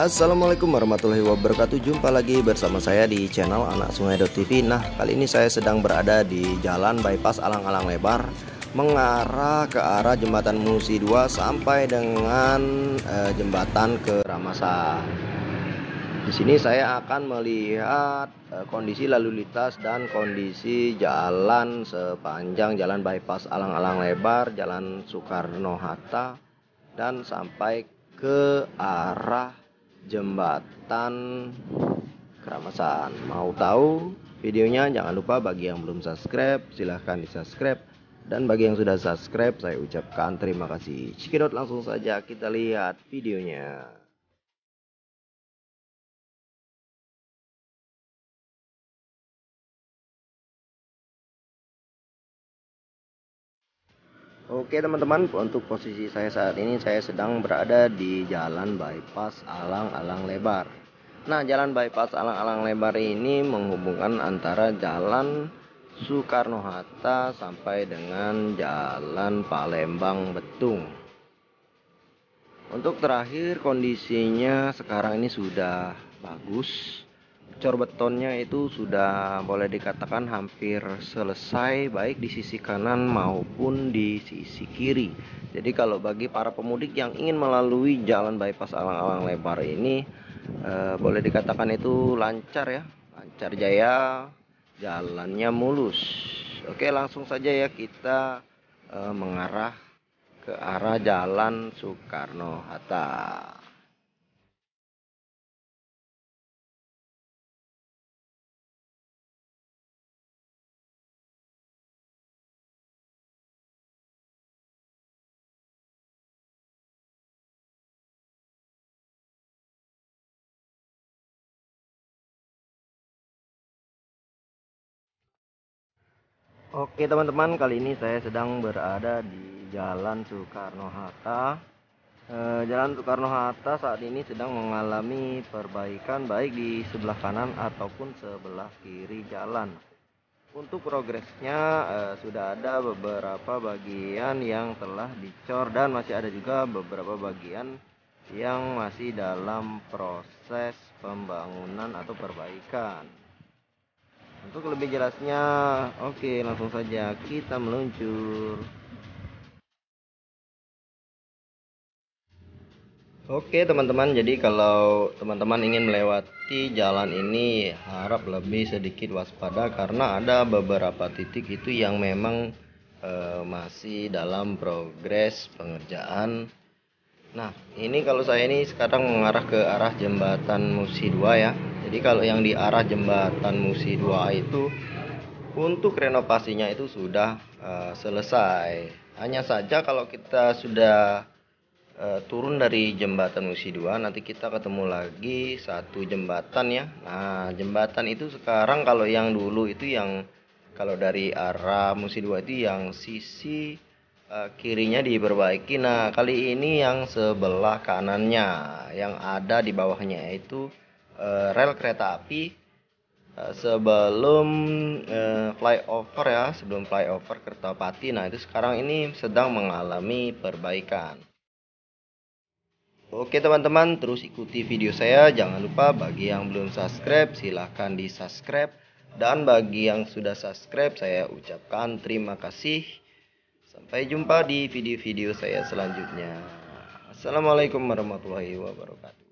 Assalamualaikum warahmatullahi wabarakatuh Jumpa lagi bersama saya di channel Anak Sungai TV. Nah kali ini saya sedang berada di jalan bypass alang-alang lebar Mengarah ke arah jembatan Musi 2 sampai dengan eh, jembatan ke Ramasa Di sini saya akan melihat eh, kondisi lalu lintas dan kondisi jalan sepanjang jalan bypass alang-alang lebar Jalan Soekarno-Hatta dan sampai ke arah jembatan keramasan. Mau tahu videonya? Jangan lupa bagi yang belum subscribe silahkan di subscribe dan bagi yang sudah subscribe saya ucapkan terima kasih. Cikidot langsung saja kita lihat videonya. Oke teman-teman, untuk posisi saya saat ini saya sedang berada di jalan bypass Alang-Alang Lebar. Nah, jalan bypass Alang-Alang Lebar ini menghubungkan antara jalan Soekarno-Hatta sampai dengan jalan Palembang Betung. Untuk terakhir kondisinya sekarang ini sudah bagus betonnya itu sudah boleh dikatakan hampir selesai baik di sisi kanan maupun di sisi kiri. Jadi kalau bagi para pemudik yang ingin melalui jalan bypass alang-alang lebar ini eh, boleh dikatakan itu lancar ya, lancar jaya, jalannya mulus. Oke, langsung saja ya kita eh, mengarah ke arah Jalan Soekarno Hatta. Oke teman-teman, kali ini saya sedang berada di Jalan Soekarno-Hatta. E, eh, Jalan Soekarno-Hatta saat ini sedang mengalami perbaikan baik di sebelah kanan ataupun sebelah kiri jalan. Untuk progresnya e, sudah ada beberapa bagian yang telah dicor dan masih ada juga beberapa bagian yang masih dalam proses pembangunan atau perbaikan. Untuk lebih jelasnya, oke langsung saja kita meluncur. Oke teman-teman, jadi kalau teman-teman ingin melewati jalan ini harap lebih sedikit waspada karena ada beberapa titik itu yang memang e, masih dalam progres pengerjaan. Nah, ini kalau saya ini sekarang mengarah ke arah jembatan Musi 2 ya. Jadi kalau yang di arah jembatan Musi 2 itu untuk renovasinya itu sudah uh, selesai. Hanya saja kalau kita sudah uh, turun dari jembatan Musi 2 nanti kita ketemu lagi satu jembatan ya. Nah, jembatan itu sekarang kalau yang dulu itu yang kalau dari arah Musi 2 itu yang sisi eh, kirinya diperbaiki. Nah, kali ini yang sebelah kanannya yang ada di bawahnya itu uh, rel kereta api uh, sebelum uh, flyover ya sebelum flyover pati, nah itu sekarang ini sedang mengalami perbaikan Oke teman-teman terus ikuti video saya jangan lupa bagi yang belum subscribe silahkan di subscribe dan bagi yang sudah subscribe saya ucapkan terima kasih sampai jumpa di video-video saya selanjutnya Assalamualaikum warahmatullahi wabarakatuh